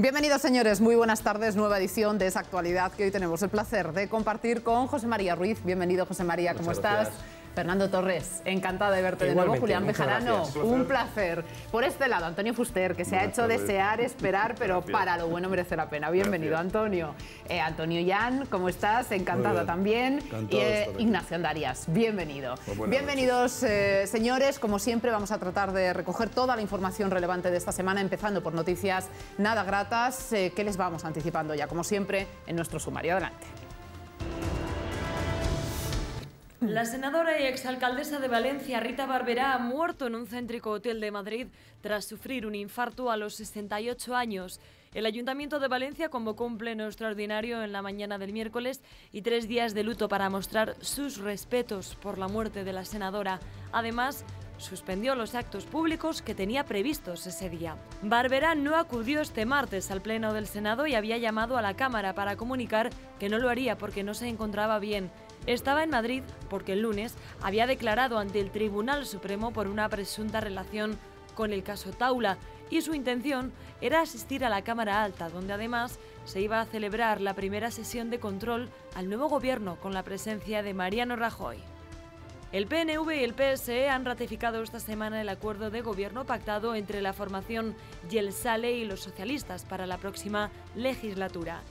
Bienvenidos, señores. Muy buenas tardes. Nueva edición de esa actualidad que hoy tenemos el placer de compartir con José María Ruiz. Bienvenido, José María. ¿Cómo estás? Fernando Torres, encantada de verte de nuevo. Julián Bejarano, un placer. Por este lado, Antonio Fuster, que se ha hecho desear, esperar, pero para lo bueno merece la pena. Bienvenido, Antonio. Eh, Antonio Yan, ¿cómo estás? Encantada también. Y, eh, Ignacio Andarias, bienvenido. Pues Bienvenidos, eh, señores. Como siempre, vamos a tratar de recoger toda la información relevante de esta semana, empezando por noticias nada gratas. que les vamos anticipando ya, como siempre, en nuestro sumario. Adelante. Mm. La senadora y exalcaldesa de Valencia, Rita Barberá, ha muerto en un céntrico hotel de Madrid tras sufrir un infarto a los 68 años. El Ayuntamiento de Valencia convocó un pleno extraordinario en la mañana del miércoles y tres días de luto para mostrar sus respetos por la muerte de la senadora. Además, suspendió los actos públicos que tenía previstos ese día. Barberá no acudió este martes al Pleno del Senado y había llamado a la Cámara para comunicar que no lo haría porque no se encontraba bien. Estaba en Madrid porque el lunes había declarado ante el Tribunal Supremo por una presunta relación con el caso Taula y su intención era asistir a la Cámara Alta, donde además se iba a celebrar la primera sesión de control al nuevo gobierno con la presencia de Mariano Rajoy. El PNV y el PSE han ratificado esta semana el acuerdo de gobierno pactado entre la formación Yel SALE y los socialistas para la próxima legislatura.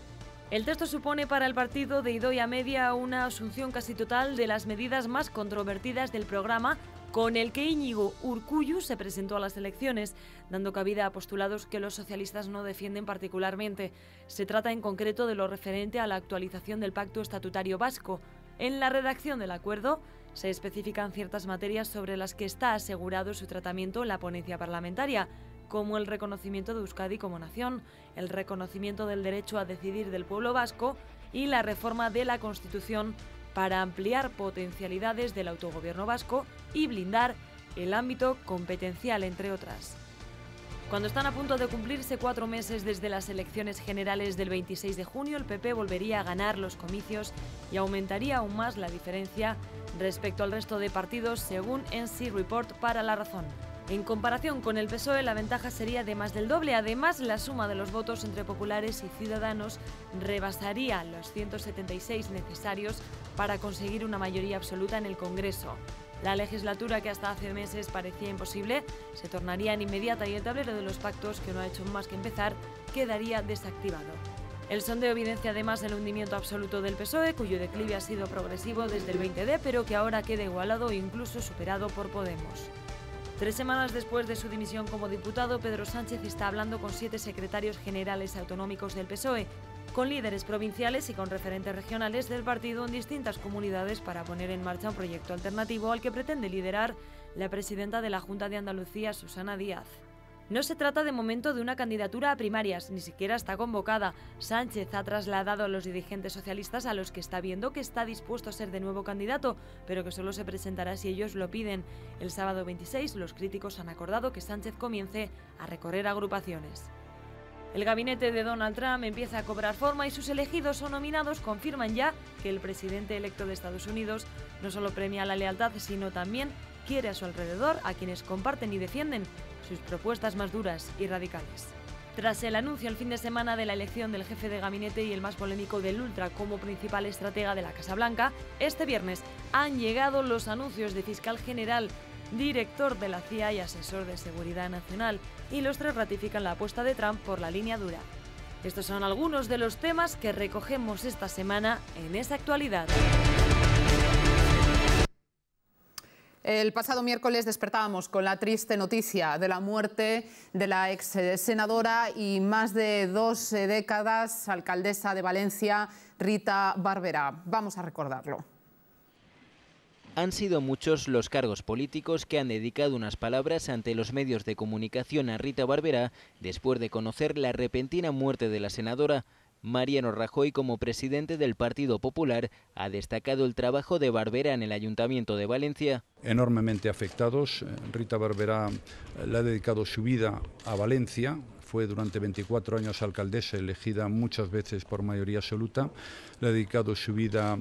El texto supone para el partido de Idoia Media una asunción casi total de las medidas más controvertidas del programa con el que Íñigo Urcuyu se presentó a las elecciones, dando cabida a postulados que los socialistas no defienden particularmente. Se trata en concreto de lo referente a la actualización del Pacto Estatutario Vasco. En la redacción del acuerdo se especifican ciertas materias sobre las que está asegurado su tratamiento en la ponencia parlamentaria, como el reconocimiento de Euskadi como nación, el reconocimiento del derecho a decidir del pueblo vasco y la reforma de la Constitución para ampliar potencialidades del autogobierno vasco y blindar el ámbito competencial, entre otras. Cuando están a punto de cumplirse cuatro meses desde las elecciones generales del 26 de junio, el PP volvería a ganar los comicios y aumentaría aún más la diferencia respecto al resto de partidos, según NC Report para La Razón. En comparación con el PSOE, la ventaja sería de más del doble. Además, la suma de los votos entre populares y ciudadanos rebasaría los 176 necesarios para conseguir una mayoría absoluta en el Congreso. La legislatura que hasta hace meses parecía imposible se tornaría en inmediata y el tablero de los pactos, que no ha hecho más que empezar, quedaría desactivado. El sondeo evidencia además el hundimiento absoluto del PSOE, cuyo declive ha sido progresivo desde el 20D, pero que ahora queda igualado e incluso superado por Podemos. Tres semanas después de su dimisión como diputado, Pedro Sánchez está hablando con siete secretarios generales autonómicos del PSOE, con líderes provinciales y con referentes regionales del partido en distintas comunidades para poner en marcha un proyecto alternativo al que pretende liderar la presidenta de la Junta de Andalucía, Susana Díaz. No se trata de momento de una candidatura a primarias, ni siquiera está convocada. Sánchez ha trasladado a los dirigentes socialistas a los que está viendo que está dispuesto a ser de nuevo candidato, pero que solo se presentará si ellos lo piden. El sábado 26 los críticos han acordado que Sánchez comience a recorrer agrupaciones. El gabinete de Donald Trump empieza a cobrar forma y sus elegidos o nominados confirman ya que el presidente electo de Estados Unidos no solo premia la lealtad, sino también quiere a su alrededor a quienes comparten y defienden sus propuestas más duras y radicales. Tras el anuncio el fin de semana de la elección del jefe de gabinete y el más polémico del Ultra como principal estratega de la Casa Blanca, este viernes han llegado los anuncios de fiscal general, director de la CIA y asesor de seguridad nacional, y los tres ratifican la apuesta de Trump por la línea dura. Estos son algunos de los temas que recogemos esta semana en esa actualidad. El pasado miércoles despertábamos con la triste noticia de la muerte de la ex eh, senadora y más de dos eh, décadas alcaldesa de Valencia, Rita Barberá. Vamos a recordarlo. Han sido muchos los cargos políticos que han dedicado unas palabras ante los medios de comunicación a Rita Barberá después de conocer la repentina muerte de la senadora. Mariano Rajoy, como presidente del Partido Popular, ha destacado el trabajo de Barbera en el Ayuntamiento de Valencia. Enormemente afectados. Eh, Rita Barbera eh, le ha dedicado su vida a Valencia. Fue durante 24 años alcaldesa, elegida muchas veces por mayoría absoluta. Le ha dedicado su vida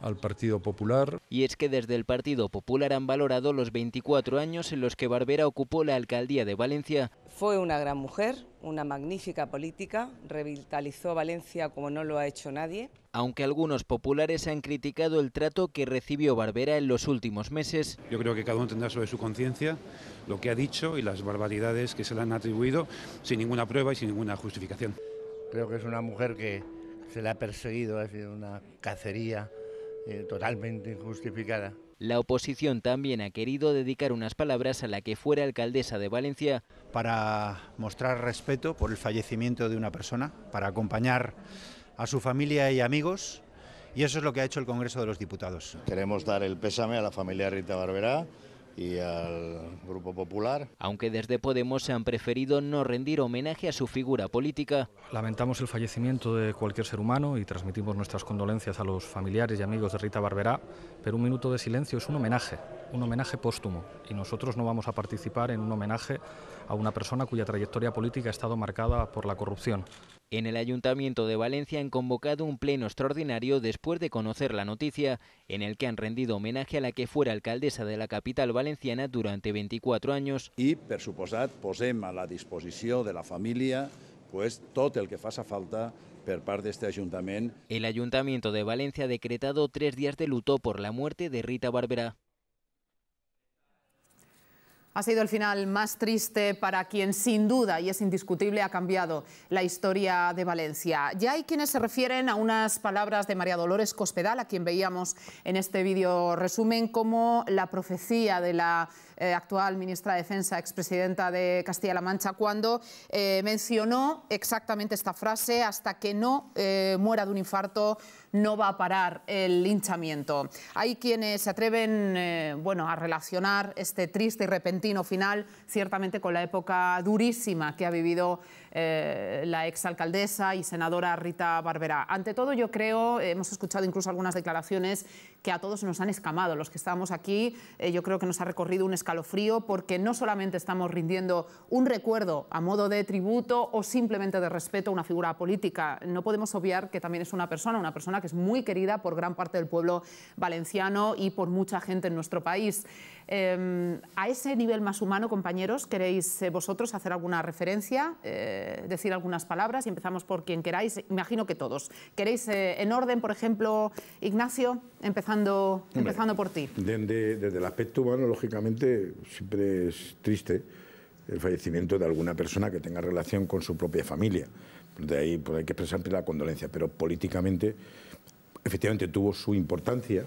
al Partido Popular. Y es que desde el Partido Popular han valorado los 24 años en los que Barbera ocupó la alcaldía de Valencia. Fue una gran mujer, una magnífica política, revitalizó Valencia como no lo ha hecho nadie. Aunque algunos populares han criticado el trato que recibió Barbera en los últimos meses. Yo creo que cada uno tendrá sobre su conciencia lo que ha dicho y las barbaridades que se le han atribuido sin ninguna prueba y sin ninguna justificación. Creo que es una mujer que se le ha perseguido, ha sido una cacería eh, totalmente injustificada. La oposición también ha querido dedicar unas palabras a la que fuera alcaldesa de Valencia. Para mostrar respeto por el fallecimiento de una persona, para acompañar a su familia y amigos, y eso es lo que ha hecho el Congreso de los Diputados. Queremos dar el pésame a la familia Rita Barberá, y al Grupo Popular. Aunque desde Podemos se han preferido no rendir homenaje a su figura política. Lamentamos el fallecimiento de cualquier ser humano y transmitimos nuestras condolencias a los familiares y amigos de Rita Barberá, pero un minuto de silencio es un homenaje, un homenaje póstumo y nosotros no vamos a participar en un homenaje a una persona cuya trayectoria política ha estado marcada por la corrupción. En el Ayuntamiento de Valencia han convocado un pleno extraordinario después de conocer la noticia, en el que han rendido homenaje a la que fuera alcaldesa de la capital valenciana durante 24 años. Y, por supuesto, posem a la disposición de la familia pues, todo el que faça falta por parte de este ayuntamiento. El Ayuntamiento de Valencia ha decretado tres días de luto por la muerte de Rita Barberá. Ha sido el final más triste para quien sin duda y es indiscutible ha cambiado la historia de Valencia. Ya hay quienes se refieren a unas palabras de María Dolores Cospedal, a quien veíamos en este vídeo resumen, como la profecía de la eh, actual ministra de Defensa, expresidenta de Castilla-La Mancha, cuando eh, mencionó exactamente esta frase, hasta que no eh, muera de un infarto no va a parar el linchamiento. Hay quienes se atreven bueno, a relacionar este triste y repentino final ciertamente con la época durísima que ha vivido eh, la exalcaldesa y senadora Rita Barberá. Ante todo, yo creo, hemos escuchado incluso algunas declaraciones que a todos nos han escamado. Los que estamos aquí, eh, yo creo que nos ha recorrido un escalofrío porque no solamente estamos rindiendo un recuerdo a modo de tributo o simplemente de respeto a una figura política. No podemos obviar que también es una persona, una persona que es muy querida por gran parte del pueblo valenciano y por mucha gente en nuestro país. Em, a ese nivel más humano, compañeros, ¿queréis eh, vosotros hacer alguna referencia, eh, decir algunas palabras? Y empezamos por quien queráis, imagino que todos. ¿Queréis eh, en orden, por ejemplo, Ignacio, empezando, empezando por ti? Desde, desde, el aspecto humano, lógicamente, siempre es triste el fallecimiento de alguna persona que tenga relación con su propia familia. De ahí pues, hay que expresar la condolencia, pero políticamente, efectivamente, tuvo su importancia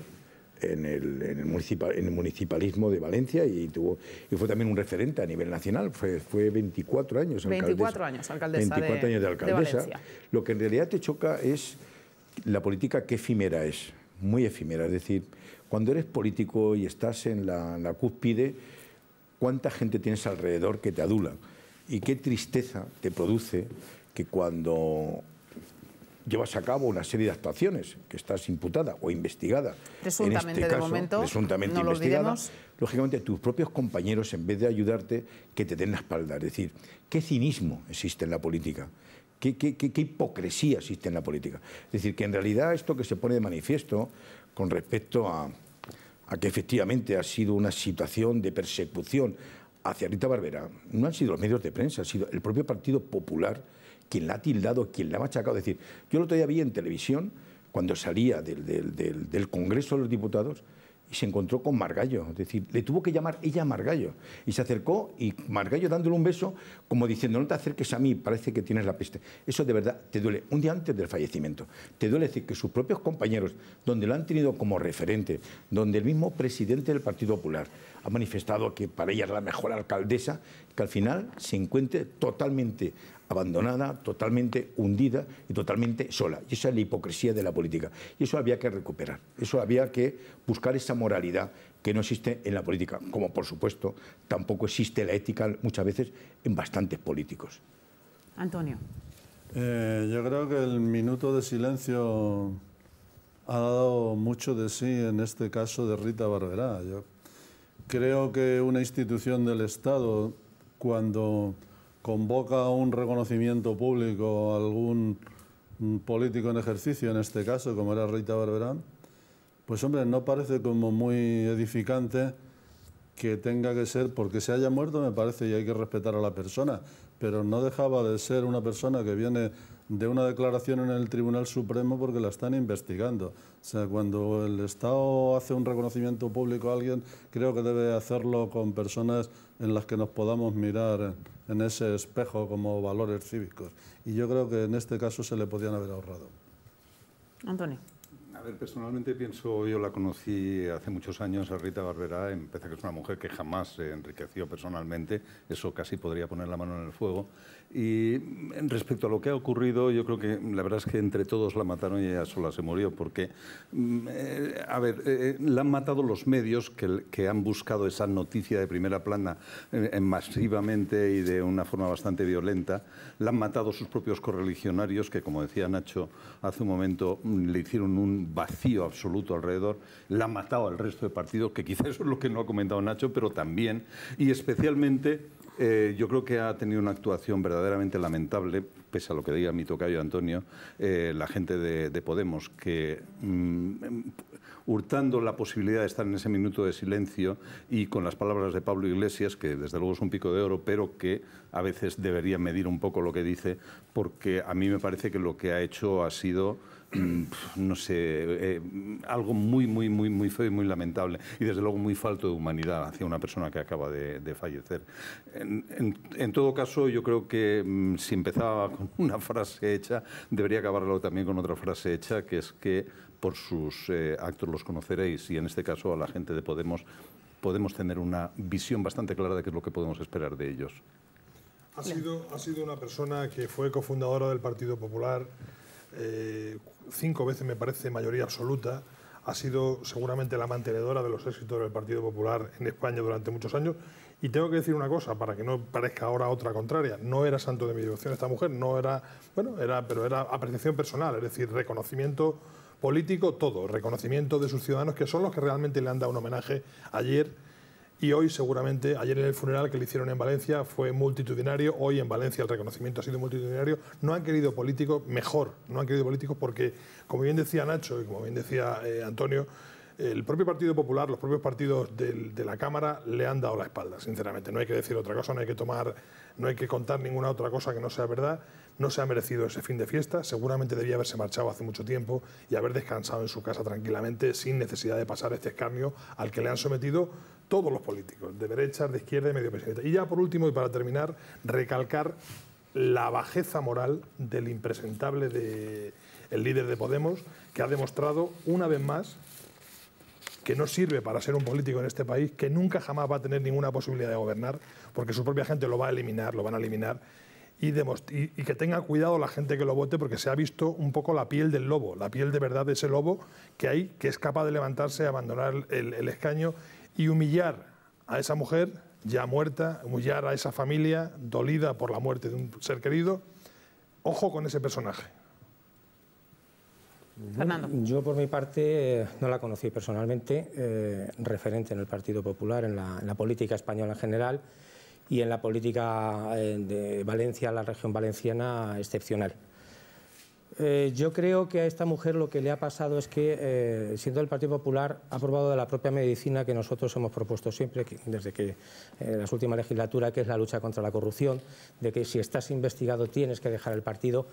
en el, municipalismo de Valencia y, tuvo, y fue también un referente a nivel nacional. Fue, fue 24 años 24 años alcaldesa. de, años de alcaldesa. lo que en realidad te choca es la política que efímera es, muy efímera. Es decir, cuando eres político y estás en la, en la cúspide, ¿cuánta gente tienes alrededor que te adula? Y qué tristeza te produce que cuando llevas a cabo una serie de actuaciones que estás imputada o investigada. Presuntamente, en este de presuntamente investigada. lógicamente, tus propios compañeros, en vez de ayudarte, que te den la espalda. Es decir, ¿qué cinismo existe en la política? ¿Qué, hipocresía existe en la política? Es decir, que en realidad esto que se pone de manifiesto con respecto a, que efectivamente ha sido una situación de persecución hacia Rita Barbera, no han sido los medios de prensa, ha sido el propio Partido Popular quien la ha tildado, quien la ha machacado. Es decir, yo lo todavía vi en televisión, cuando salía del, Congreso de los Diputados, y se encontró con Margallo. Es decir, le tuvo que llamar ella a Margallo. Y se acercó y Margallo dándole un beso, como diciendo, no te acerques a mí, parece que tienes la peste. Eso de verdad te duele. Un día antes del fallecimiento, te duele decir que sus propios compañeros, donde lo han tenido como referente, donde el mismo presidente del Partido Popular ha manifestado que para ella es la mejor alcaldesa, que al final se encuentre totalmente abandonada, totalmente hundida y totalmente sola. Y esa es la hipocresía de la política. Y eso había que recuperar. Eso había que buscar esa moralidad que no existe en la política, como por supuesto tampoco existe la ética muchas veces en bastantes políticos. Antonio. Eh, yo creo que el minuto de silencio ha dado mucho de sí en este caso de Rita Barberá. Yo creo que una institución del Estado, cuando convoca un reconocimiento público a algún político en ejercicio, en este caso, como era Rita Barberán, pues hombre, no parece como muy edificante que tenga que ser, porque se haya muerto me parece y hay que respetar a la persona, pero no dejaba de ser una persona que viene de una declaración en el Tribunal Supremo porque la están investigando. O sea, cuando el Estado hace un reconocimiento público a alguien, creo que debe hacerlo con personas en las que nos podamos mirar en, ese espejo como valores cívicos. Y yo creo que en este caso se le podían haber ahorrado. Antonio ver, personalmente pienso, yo la conocí hace muchos años a Rita Barberá, empecé que es una mujer que jamás se enriqueció personalmente, eso casi podría poner la mano en el fuego. Y respecto a lo que ha ocurrido, yo creo que la verdad es que entre todos la mataron y ella sola se murió, porque, mm, eh, a ver, eh, eh, la han matado los medios que, que, han buscado esa noticia de primera plana masivamente y de una forma bastante violenta, la han matado sus propios correligionarios que, como decía Nacho hace un momento, mm, le hicieron un vacío absoluto alrededor, la ha matado al resto de partidos, que quizás eso es lo que no ha comentado Nacho, pero también, y especialmente eh, yo creo que ha tenido una actuación verdaderamente lamentable, pese a lo que diga mi tocayo Antonio, eh, la gente de, Podemos, que mm, hurtando la posibilidad de estar en ese minuto de silencio y con las palabras de Pablo Iglesias, que desde luego es un pico de oro, pero que a veces debería medir un poco lo que dice, porque a mí me parece que lo que ha hecho ha sido no sé, eh, algo muy, muy, muy, muy feo y muy lamentable. Y desde luego muy falto de humanidad hacia una persona que acaba de, fallecer. En, todo caso, yo creo que mm, si empezaba con una frase hecha, debería acabarlo también con otra frase hecha, que es que por sus eh, actos los conoceréis. Y en este caso, a la gente de Podemos, podemos tener una visión bastante clara de qué es lo que podemos esperar de ellos. Ha sido, ha sido una persona que fue cofundadora del Partido Popular eh, cinco veces me parece mayoría absoluta, ha sido seguramente la mantenedora de los éxitos del Partido Popular en España durante muchos años. Y tengo que decir una cosa, para que no parezca ahora otra contraria, no era santo de mi devoción esta mujer, no era, bueno, era, pero era apreciación personal, es decir, reconocimiento político, todo, reconocimiento de sus ciudadanos, que son los que realmente le han dado un homenaje ayer y hoy seguramente, ayer en el funeral que le hicieron en Valencia fue multitudinario, hoy en Valencia el reconocimiento ha sido multitudinario, no han querido políticos, mejor, no han querido políticos porque, como bien decía Nacho y como bien decía eh, Antonio, el propio Partido Popular, los propios partidos de la Cámara le han dado la espalda, sinceramente. No hay que decir otra cosa, no hay que tomar, no hay que contar ninguna otra cosa que no sea verdad. No se ha merecido ese fin de fiesta. Seguramente debía haberse marchado hace mucho tiempo y haber descansado en su casa tranquilamente sin necesidad de pasar este escarnio al que le han sometido todos los políticos, de derechas, de izquierda y medio Y ya por último, y para terminar, recalcar la bajeza moral del impresentable de el líder de Podemos, que ha demostrado una vez más que no sirve para ser un político en este país, que nunca jamás va a tener ninguna posibilidad de gobernar, porque su propia gente lo va a eliminar, lo van a eliminar, y, que tenga cuidado la gente que lo vote, porque se ha visto un poco la piel del lobo, la piel de verdad de ese lobo que hay, que es capaz de levantarse, abandonar el, el escaño y humillar a esa mujer ya muerta, humillar a esa familia dolida por la muerte de un ser querido. Ojo con ese personaje. Fernando. Yo, por mi parte, eh, no la conocí personalmente, eh, referente en el Partido Popular, en la, política española en general y en la política eh, de Valencia, la región valenciana, excepcional. Eh, yo creo que a esta mujer lo que le ha pasado es que, eh, siendo del Partido Popular, ha probado de la propia medicina que nosotros hemos propuesto siempre, desde que en eh, las últimas legislaturas, que es la lucha contra la corrupción, de que si estás investigado tienes que dejar el partido.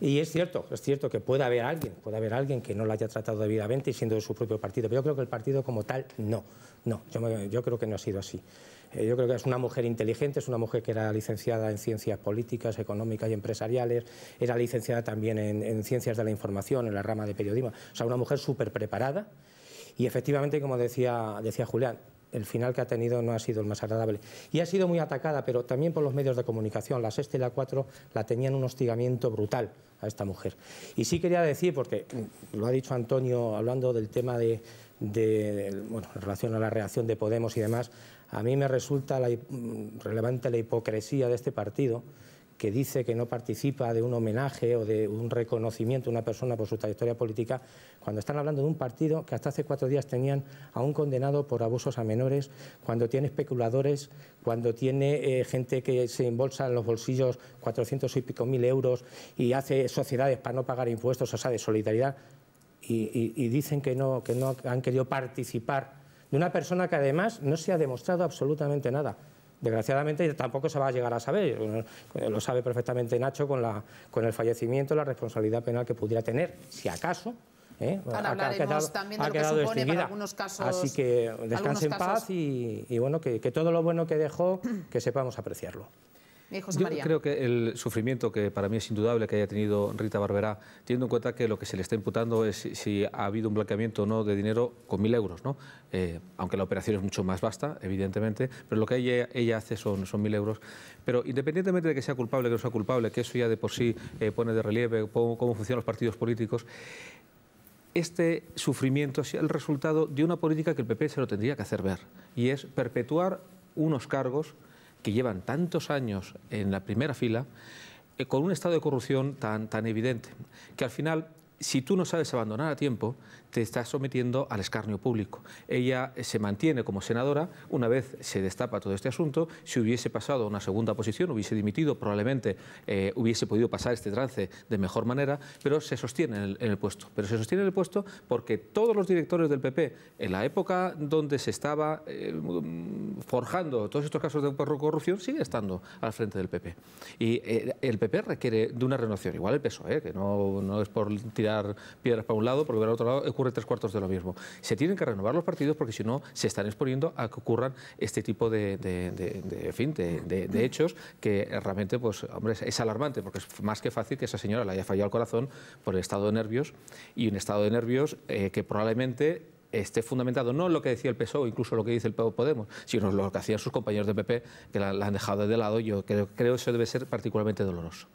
Y es cierto, es cierto que puede haber alguien, puede haber alguien que no la haya tratado debidamente y siendo de su propio partido, pero yo creo que el partido como tal no, no, yo creo que no ha sido así. Eh, yo creo que es una mujer inteligente, es una mujer que era licenciada en ciencias políticas, económicas y empresariales, era licenciada también en, ciencias de la información, en la rama de periodismo. O sea, una mujer súper preparada y efectivamente, como decía, decía Julián, el final que ha tenido no ha sido el más agradable. Y ha sido muy atacada, pero también por los medios de comunicación. La sexta y la cuatro la tenían un hostigamiento brutal a esta mujer. Y sí quería decir, porque lo ha dicho Antonio hablando del tema de, bueno, en relación a la reacción de Podemos y demás, a mí me resulta mm, relevante la hipocresía de este partido que dice que no participa de un homenaje o de un reconocimiento a una persona por su trayectoria política, cuando están hablando de un partido que hasta hace cuatro días tenían a un condenado por abusos a menores, cuando tiene especuladores, cuando tiene eh, gente que se embolsa en los bolsillos 400 y pico mil euros y hace sociedades para no pagar impuestos, o sea, de solidaridad, y, y dicen que no, que no han querido participar de una persona que además no se ha demostrado absolutamente nada. Desgraciadamente tampoco se va a llegar a saber, lo sabe perfectamente Nacho con, la, con el fallecimiento, la responsabilidad penal que pudiera tener, si acaso, ¿eh? ha quedado, también de lo que supone para algunos casos. Así que descanse en paz y, bueno, que todo lo bueno que dejó, que sepamos apreciarlo. Eh, Yo creo que el sufrimiento que para mí es indudable que haya tenido Rita Barberá, teniendo en cuenta que lo que se le está imputando es si ha habido un blanqueamiento o no de dinero con mil euros, ¿no? Eh, aunque la operación es mucho más vasta, evidentemente, pero lo que ella, hace son, mil euros. Pero independientemente de que sea culpable o no sea culpable, que eso ya de por sí eh, pone de relieve cómo funcionan los partidos políticos, este sufrimiento es el resultado de una política que el PP se lo tendría que hacer ver, y es perpetuar unos cargos que llevan tantos años en la primera fila, eh, con un estado de corrupción tan, tan evidente, que al final, si tú no sabes abandonar a tiempo, te está sometiendo al escarnio público. Ella eh, se mantiene como senadora, una vez se destapa todo este asunto, si hubiese pasado a una segunda posición, hubiese dimitido, probablemente eh, hubiese podido pasar este trance de mejor manera, pero se sostiene en el, puesto. Pero se sostiene en el puesto porque todos los directores del PP, en la época donde se estaba eh, forjando todos estos casos de corrupción, sigue estando al frente del PP. Y el PP requiere de una renovación, igual el PSOE, que no, es por tirar piedras para un lado, porque al otro lado tres cuartos de lo mismo. Se tienen que renovar los partidos porque si no se están exponiendo a que ocurran este tipo de, fin, de, mm. hechos que realmente, pues, hombre, es, alarmante porque es más que fácil que esa señora le haya fallado el corazón por el estado de nervios y un estado de nervios eh, que probablemente esté fundamentado no en lo que decía el PSOE, incluso lo que dice el Podemos, sino en lo que hacían sus compañeros de PP, que la, la han dejado de lado. Yo creo que eso debe ser particularmente doloroso.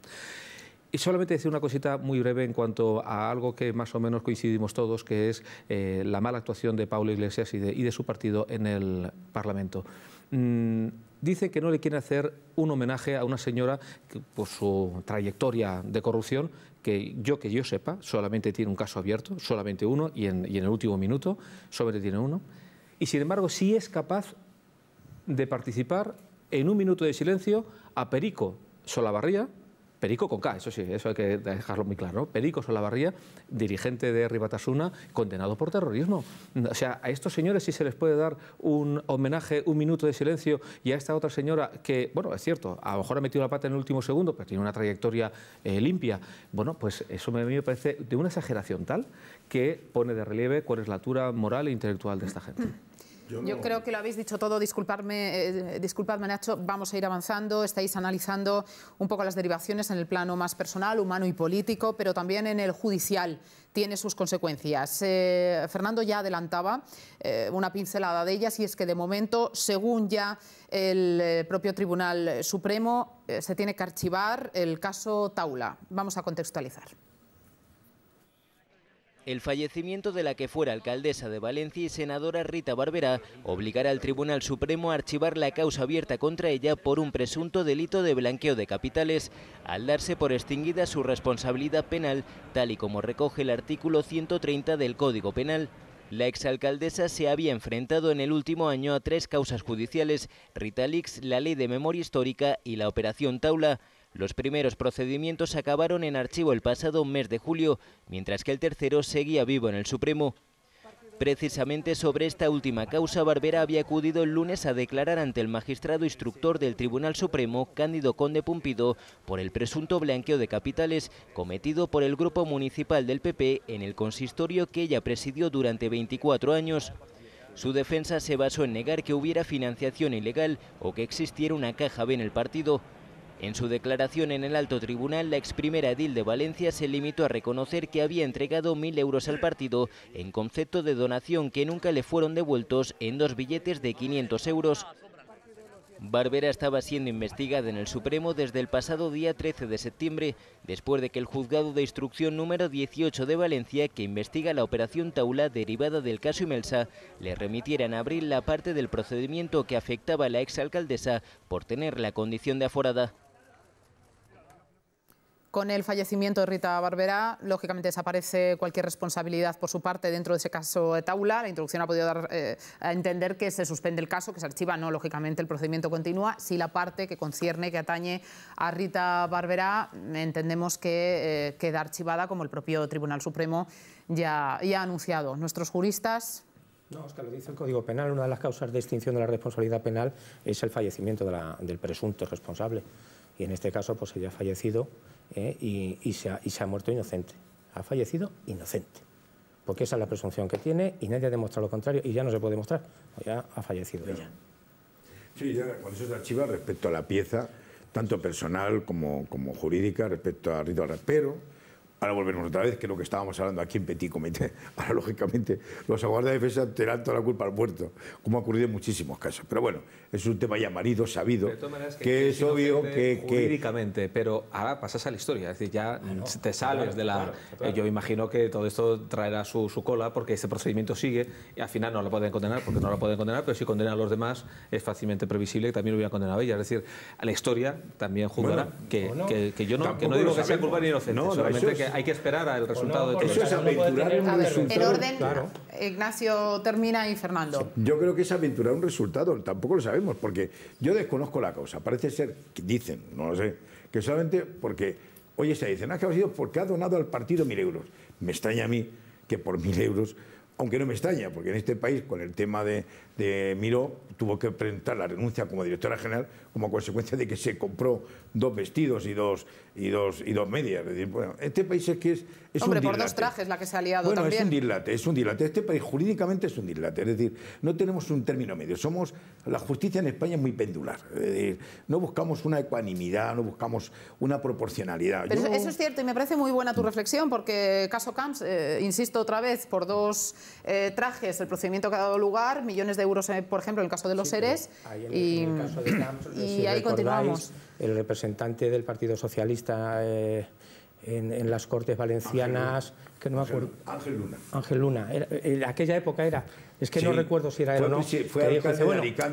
Y solamente decir una cosita muy breve en cuanto a algo que más o menos coincidimos todos, que es eh, la mala actuación de Pablo Iglesias y de, su partido en el Parlamento. Mm, dice que no le quiere hacer un homenaje a una señora por su trayectoria de corrupción, que yo que yo sepa, solamente tiene un caso abierto, solamente uno, y en, el último minuto solamente tiene uno. Y sin embargo, sí es capaz de participar en un minuto de silencio a Perico Solabarría, Perico con K, eso sí, eso hay que dejarlo muy claro. Perico Solavarría, dirigente de Ribatasuna, condenado por terrorismo. O sea, a estos señores sí se les puede dar un homenaje, un minuto de silencio, y a esta otra señora que, bueno, es cierto, a lo mejor ha metido la pata en el último segundo, pero tiene una trayectoria eh, limpia. Bueno, pues eso a mí me parece de una exageración tal que pone de relieve cuál es la altura moral e intelectual de esta gente. Yo, creo que lo habéis dicho todo, disculpadme, eh, disculpadme Nacho, vamos a ir avanzando, estáis analizando un poco las derivaciones en el plano más personal, humano y político, pero también en el judicial tiene sus consecuencias. Eh, Fernando ya adelantaba eh, una pincelada de ellas y es que de momento, según ya el propio Tribunal Supremo, se tiene que archivar el caso Taula. Vamos a contextualizar. El fallecimiento de la que fuera alcaldesa de Valencia y senadora Rita Barberá obligará al Tribunal Supremo a archivar la causa abierta contra ella por un presunto delito de blanqueo de capitales, al darse por extinguida su responsabilidad penal, tal y como recoge el artículo 130 del Código Penal. La exalcaldesa se había enfrentado en el último año a tres causas judiciales, Ritalix, la ley de memoria histórica y la operación Taula. Los primeros procedimientos acabaron en archivo el pasado mes de julio, mientras que el tercero seguía vivo en el Supremo. Precisamente sobre esta última causa, Barbera había acudido el lunes a declarar ante el magistrado instructor del Tribunal Supremo, Cándido Conde Pumpido, por el presunto blanqueo de capitales cometido por el Grupo Municipal del PP en el consistorio que ella presidió durante 24 años. Su defensa se basó en negar que hubiera financiación ilegal o que existiera una caja B en el partido. En su declaración en el alto tribunal, la ex primera edil de Valencia se limitó a reconocer que había entregado mil euros al partido en concepto de donación que nunca le fueron devueltos en dos billetes de 500 euros Barbera estaba siendo investigada en el Supremo desde el pasado día 13 de septiembre, después de que el juzgado de instrucción número 18 de Valencia, que investiga la operación Taula derivada del caso Imelsa, le remitiera en abril la parte del procedimiento que afectaba a la exalcaldesa por tener la condición de aforada. Con el fallecimiento de Rita Barberá, lógicamente desaparece cualquier responsabilidad por su parte dentro de ese caso de Taula. La introducción ha podido dar eh, a entender que se suspende el caso, que se archiva. No, lógicamente el procedimiento continúa. Si la parte que concierne, que atañe a Rita Barberá, entendemos que eh, queda archivada, como el propio Tribunal Supremo ya, ha anunciado. Nuestros juristas no, es que lo dice el Código Penal. Una de las causas de extinción de la responsabilidad penal es el fallecimiento la, del presunto responsable. Y en este caso, pues ella ha fallecido ¿eh? y, se ha, muerto inocente. Ha fallecido inocente porque esa es la presunción que tiene y nadie ha demostrado lo contrario y ya no se puede demostrar, pues ya ha fallecido ella. Sí, ya eso se archiva respecto a la pieza, tanto personal como, como jurídica, respecto a Rito Raspero, Ahora volvemos otra vez, que es lo que estábamos hablando aquí en Petit Comité. Ahora, lógicamente, los aguardes de defensa dan toda la culpa al puerto, como ha ocurrido en muchísimos casos. Pero bueno, es un tema ya marido, sabido, que, es obvio que, Jurídicamente, pero ahora pasas a la historia, es decir, ya ah, te sales de la... Eh, yo imagino que todo esto traerá su, cola, porque ese procedimiento sigue, y al final no la pueden condenar, porque no lo pueden condenar, pero si condenan a los demás, es fácilmente previsible que también lo hubieran condenado a ella. Es decir, la historia también juzgará, que, yo no, que no digo que sea culpa ni no, solamente que hay que esperar al resultado de eso. es aventurar un resultado. En orden, Ignacio termina y Fernando. Yo creo que es aventurar un resultado, tampoco lo sabemos, porque yo desconozco la causa. Parece ser, dicen, no lo sé, que solamente porque, oye, se dicen, ah, que ha sido porque ha donado al partido mil euros. Me extraña a mí que por mil euros aunque no me extraña, porque en este país, con el tema de, de Miró tuvo que presentar la renuncia como directora general como consecuencia de que se compró dos vestidos y dos y dos y dos medias. bueno, este país es que es, Hombre, un dilate. por dos trajes la que se ha liado bueno, también. es un dilate, es un dilate. Este país jurídicamente es un dilate. Es decir, no tenemos un término medio. Somos la justicia en España es muy pendular. Es decir, no buscamos una ecuanimidad, no buscamos una proporcionalidad. eso es cierto y me parece muy buena tu reflexión porque caso Camps, eh, insisto otra vez, por dos eh, trajes el procedimiento que ha dado lugar, millones de euros, eh, por ejemplo, en el caso de los seres. y, el ahí continuamos. El representante del Partido Socialista eh, en, las Cortes Valencianas, que no me acuerdo. Ángel Luna. Ángel Luna. en aquella época era, es que no recuerdo si era él o no. que dijo,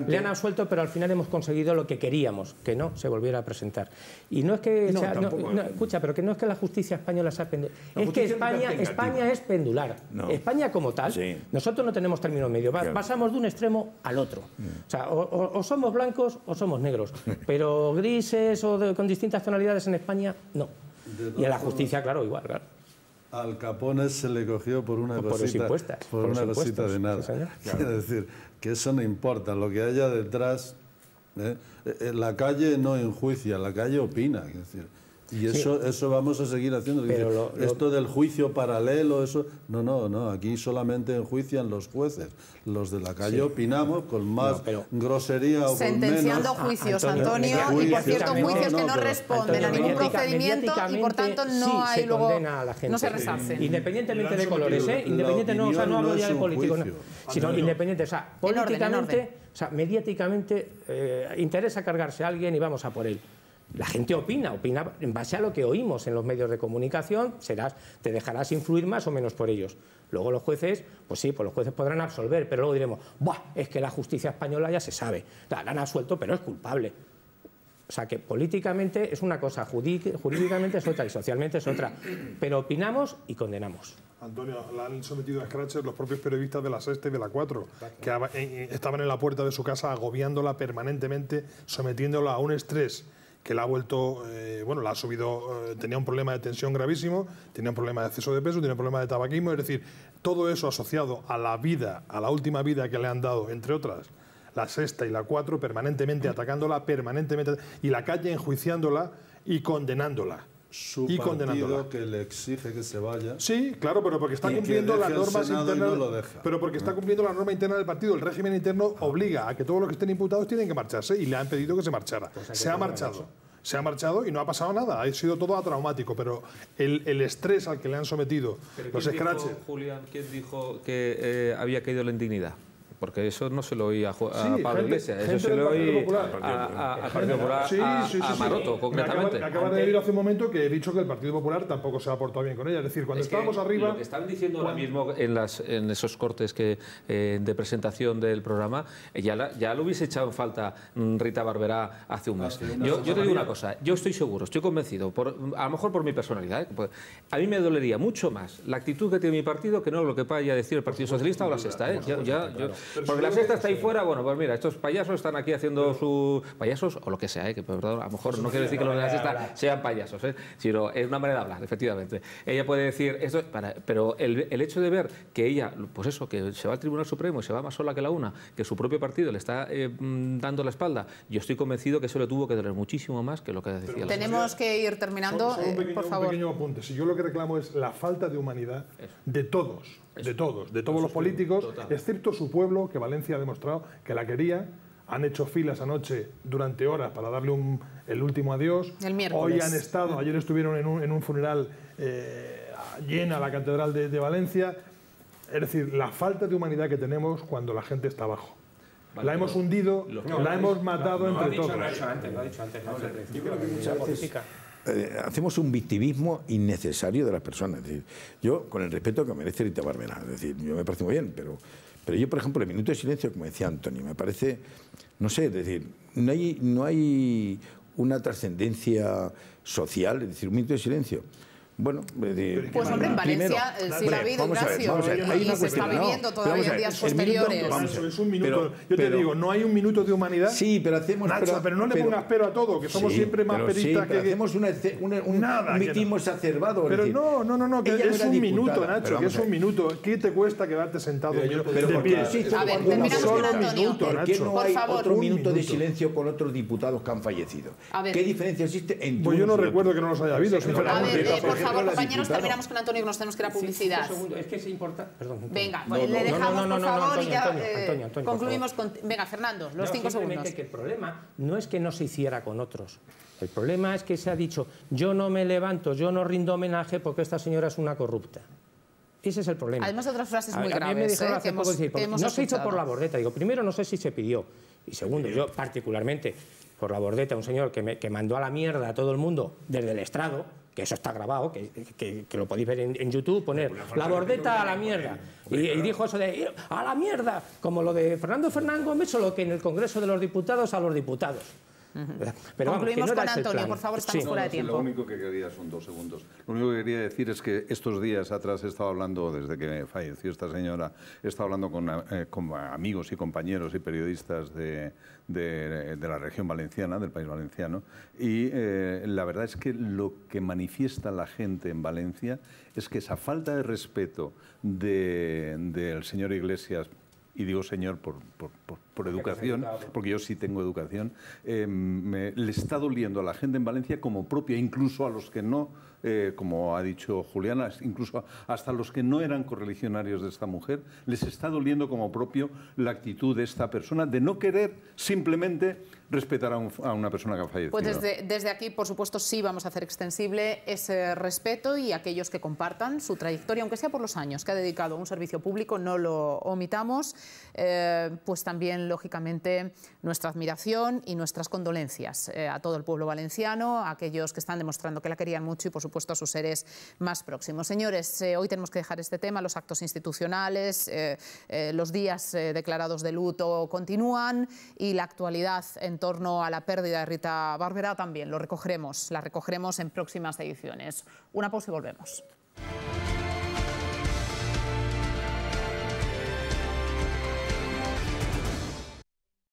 le han absuelto, pero al final hemos conseguido lo que queríamos, que no se volviera a presentar. Y no es que. escucha, pero que no es que la justicia española sea pendular. Es que España, España es pendular. España como tal, nosotros no tenemos término medio. Pasamos de un extremo al otro. Mm. O sea, o, somos blancos o somos negros. Pero grises o con distintas tonalidades en España, no. Y a la justicia, claro, igual, claro. Al Capones se le cogió por una cosita, por, una cosita de nada. decir que eso no importa, lo que haya detrás, ¿eh? Eh, eh, la calle no enjuicia, la calle opina, decir, y eso, eso vamos a seguir haciendo. Esto del juicio paralelo, eso. No, no, no. Aquí solamente enjuician los jueces. Los de la calle opinamos con más grosería o Sentenciando con menos. juicios, ah, Antonio. y por cierto, juicios que no responden a ningún procedimiento y por tanto no hay luego. No se resarcen. Independientemente de colores, ¿eh? Independiente, no, o sea, no hablo ya de político, sino independiente. O sea, políticamente, o sea, mediáticamente, eh, interesa cargarse a alguien y vamos a por él la gente opina, opina en base a lo que oímos en los medios de comunicación, serás, te dejarás influir más o menos por ellos. Luego los jueces, pues sí, pues los jueces podrán absolver, pero luego diremos, es que la justicia española ya se sabe, la, han absuelto, pero es culpable. O sea que políticamente es una cosa, jurídicamente es otra y socialmente es otra, pero opinamos y condenamos. Antonio, la han sometido a escraches los propios periodistas de la Sexta y de la 4, que estaban en la puerta de su casa agobiándola permanentemente, sometiéndola a un estrés que la ha vuelto, eh, bueno, la ha subido, eh, tenía un problema de tensión gravísimo, tenía un problema de exceso de peso, tenía un problema de tabaquismo, es decir, todo eso asociado a la vida, a la última vida que le han dado, entre otras, la sexta y la cuatro, permanentemente atacándola, permanentemente, y la calle enjuiciándola y condenándola y condenador. que le exige que se vaya. Sí, claro, pero porque está cumpliendo las normas internas. pero porque está mm. cumpliendo la norma interna del partido, el régimen interno ah. obliga a que todos los que estén imputados tienen que marcharse y le han pedido que se marchara. Pues se ha marchado. Se ha marchado y no ha pasado nada. Ha sido todo atraumático, pero el, estrés al que le han sometido los escraches... Julián, ¿quién dijo que eh, había caído la indignidad? Porque eso no se lo oí a, Pablo Iglesias, eso se lo oí Partido Popular, a, Maroto, concretamente. acaba, de decir hace un momento que he dicho que el Partido Popular tampoco se ha portado bien con ella. Es decir, cuando estábamos arriba... Lo que están diciendo ahora mismo en, las, en esos cortes eh, de presentación del programa, eh, ya, lo hubiese echado en falta mm, Rita Barberá hace un mes. Ah, yo, te digo una cosa, yo estoy seguro, estoy convencido, a lo mejor por mi personalidad, ¿eh? pues, a mí me dolería mucho más la actitud que tiene mi partido que no lo que vaya a decir el Partido Socialista o la Sexta. Porque la Sexta está ahí fuera, bueno, pues mira, estos payasos están aquí haciendo su... Payasos o lo que sea, ¿eh? que pues, a lo mejor no quiero decir que los de la Sexta sean payasos, ¿eh? sino es una manera de hablar, efectivamente. Ella puede decir, esto pero el, hecho de ver que ella, pues eso, que se va al Tribunal Supremo y se va más sola que la una, que su propio partido le está eh, mm, dando la espalda, yo estoy convencido que eso le tuvo que doler muchísimo más que lo que decía Tenemos que ir terminando, por favor. Un pequeño apunte. Si yo lo que reclamo es la falta de humanidad de todos de todos, de todos los políticos, excepto su pueblo, que Valencia ha demostrado que la quería. Han hecho filas anoche durante horas para darle el último adiós. Hoy han estado, ayer estuvieron en un, funeral eh, llena la Catedral de, Valencia. Es decir, la falta de humanidad que tenemos cuando la gente está abajo. la hemos hundido, la hemos matado entre todos. Lo eh, hacemos un victimismo innecesario de las personas. yo, con el respeto que merece Rita Barberá, es decir, yo me parece muy bien, pero, pero yo, por ejemplo, el minuto de silencio, como decía Antonio, me parece, no sé, es decir, no hay, no hay una trascendencia social, es decir, un minuto de silencio. Bueno, eh, pues hombre, en Valencia eh, sí la ha habido, Ignacio, eh, y se está viviendo todavía en días posteriores. es un minuto, yo te digo, no hay un minuto de humanidad. Sí, pero hacemos... Nacho, pero, no le pongas pero a todo, que somos siempre más peristas que... hacemos un mitismo exacerbado. Pero no, no, no, no, que es un minuto, Nacho, que es un minuto. ¿Qué te cuesta quedarte sentado de pie? A ver, terminamos un ¿Por qué no hay otro minuto de silencio con otros diputados que han fallecido? ¿Qué diferencia existe entre Pues yo no recuerdo que no los haya habido, sinceramente favor, compañeros, terminamos con Antonio que nos tenemos que ir a publicidad. es que es importante. Perdón. Venga, le dejamos, por favor, y ya concluimos con. Venga, Fernando, los cinco segundos. que el problema no es que no se hiciera con otros. El problema es que se ha dicho, yo no me levanto, yo no rindo homenaje porque esta señora es una corrupta. Ese es el problema. Además, otras frases muy graves. A no se hizo por la bordeta. Digo, primero, no sé si se pidió. Y segundo, yo particularmente, por la bordeta, un señor que, mandó a la mierda a todo el mundo desde el estrado, que eso está grabado, que, que, lo podéis ver en, YouTube, poner la bordeta a la mierda. Y, dijo eso de a la mierda, como lo de Fernando Fernández Gómez o lo que en el Congreso de los Diputados a los diputados. Concluimos con Antonio, por favor, estamos fuera de tiempo. lo único que quería son dos segundos. Lo único que quería decir es que estos días atrás he estado hablando, desde que falleció esta señora, he estado hablando con, eh, amigos y compañeros y periodistas de, la región valenciana, del país valenciano, y eh, la verdad es que lo que manifiesta la gente en Valencia es que esa falta de respeto del señor Iglesias, y digo señor por por educación, porque yo sí tengo educación, eh, le está doliendo a la gente en Valencia como propia, incluso a los que no, eh, como ha dicho Juliana, incluso hasta los que no eran correligionarios de esta mujer, les está doliendo como propio la actitud de esta persona de no querer simplemente respetar a, una persona que ha fallecido. Pues desde, desde, aquí, por supuesto, sí vamos a hacer extensible ese respeto y aquellos que compartan su trayectoria, aunque sea por los años que ha dedicado a un servicio público, no lo omitamos, eh, pues también lógicamente nuestra admiración y nuestras condolencias eh, a todo el pueblo valenciano, a aquellos que están demostrando que la querían mucho y por supuesto a sus seres más próximos. Señores, eh, hoy tenemos que dejar este tema, los actos institucionales, eh, los días declarados de luto continúan y la actualidad en torno a la pérdida de Rita Barberá también lo recogeremos, la recogeremos en próximas ediciones. Una pausa y volvemos.